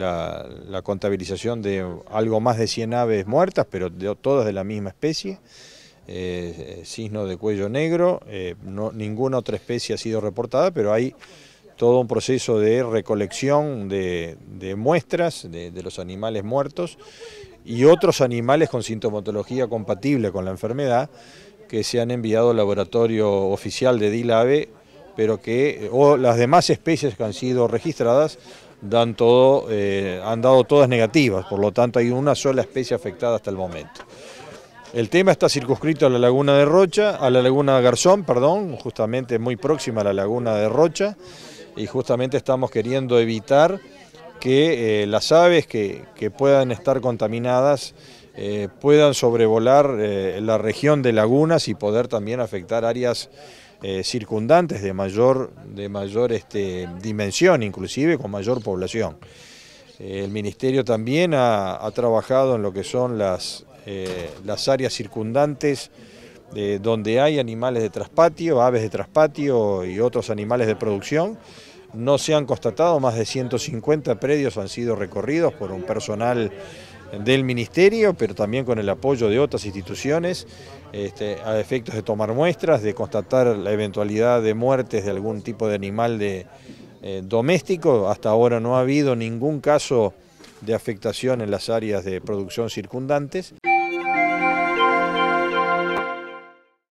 la, contabilización de algo más de 100 aves muertas, pero todas de la misma especie, eh, cisno de cuello negro, eh, no, ninguna otra especie ha sido reportada, pero hay todo un proceso de recolección de, muestras de, de los animales muertos y otros animales con sintomatología compatible con la enfermedad que se han enviado al laboratorio oficial de DILAVE, pero que, o las demás especies que han sido registradas, dan todo, eh, han dado todas negativas, por lo tanto hay una sola especie afectada hasta el momento. El tema está circunscrito a la laguna de Rocha, a la laguna Garzón, perdón, justamente muy próxima a la laguna de Rocha, y justamente estamos queriendo evitar que eh, las aves que puedan estar contaminadas eh, puedan sobrevolar eh, la región de lagunas y poder también afectar áreas eh, circundantes de mayor, de este, dimensión, inclusive con mayor población. el Ministerio también ha, trabajado en lo que son las, las áreas circundantes donde hay animales de traspatio, aves de traspatio y otros animales de producción. No se han constatado, más de 150 predios han sido recorridos por un personal del Ministerio, pero también con el apoyo de otras instituciones este, a efectos de tomar muestras, de constatar la eventualidad de muertes de algún tipo de animal de, eh, doméstico. Hasta ahora no ha habido ningún caso de afectación en las áreas de producción circundantes.